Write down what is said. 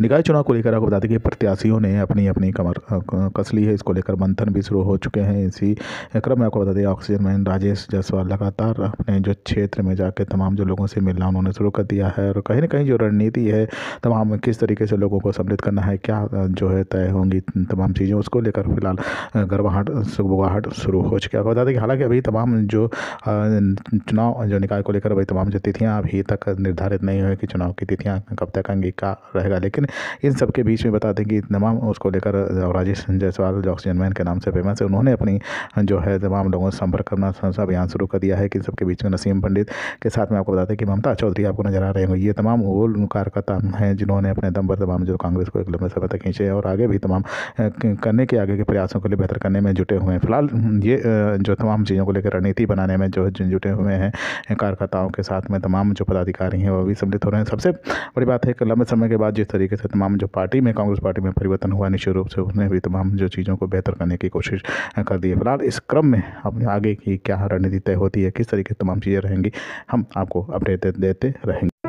निकाय चुनाव को लेकर आपको बता दें कि प्रत्याशियों ने अपनी अपनी कमर कस ली है इसको लेकर मंथन भी शुरू हो चुके हैं इसी क्रम में आपको बता दें ऑक्सीजन मैन राजेश जायसवाल लगातार अपने जो क्षेत्र में जाकर तमाम जो लोगों से मिलना उन्होंने शुरू कर दिया है और कहीं ना कहीं जो रणनीति है तमाम किस तरीके से लोगों को सम्मिलित करना है क्या जो है तय होंगी तमाम चीज़ें उसको लेकर फिलहाल गर्भाहट सुगबुगाहट शुरू हो चुकी है आपको बता दें कि हालांकि अभी तमाम जो चुनाव जो निकाय को लेकर अभी तमाम जो तिथियाँ अभी तक निर्धारित नहीं हुई कि चुनाव की तिथियाँ कब तक आएंगी क्या रहेगा लेकिन इन सब के बीच में बता दें कि तमाम उसको लेकर राजेश जायसवाल जो ऑक्सीजन मैन के नाम से फेमस है उन्होंने अपनी जो है तमाम लोगों से संपर्क करना अभियान शुरू कर दिया है कि सबके बीच में नसीम पंडित के साथ में आपको बताते हैं कि ममता चौधरी आपको नजर आ रहे होंगे ये तमाम वो कार्यकर्ता हैं जिन्होंने अपने दम पर तमाम जो कांग्रेस को एक लंबे समय तक खींचे और आगे भी तमाम करने के आगे के प्रयासों के लिए बेहतर करने में जुटे हुए हैं फिलहाल ये जो तमाम चीज़ों को लेकर रणनीति बनाने में जो जुटे हुए हैं कार्यकर्ताओं के साथ में तमाम जो पदाधिकारी हैं वो भी सम्मिलित हो रहे हैं सबसे बड़ी बात है कि लंबे समय के बाद जिस तरीके से से तमाम जो पार्टी में कांग्रेस पार्टी में परिवर्तन हुआ निश्चित रूप से उसने भी तमाम जो चीज़ों को बेहतर करने की कोशिश कर दी है फिलहाल इस क्रम में अपने आगे की क्या रणनीति तय होती है किस तरीके तमाम चीज़ें रहेंगी हम आपको अपडेट देते रहेंगे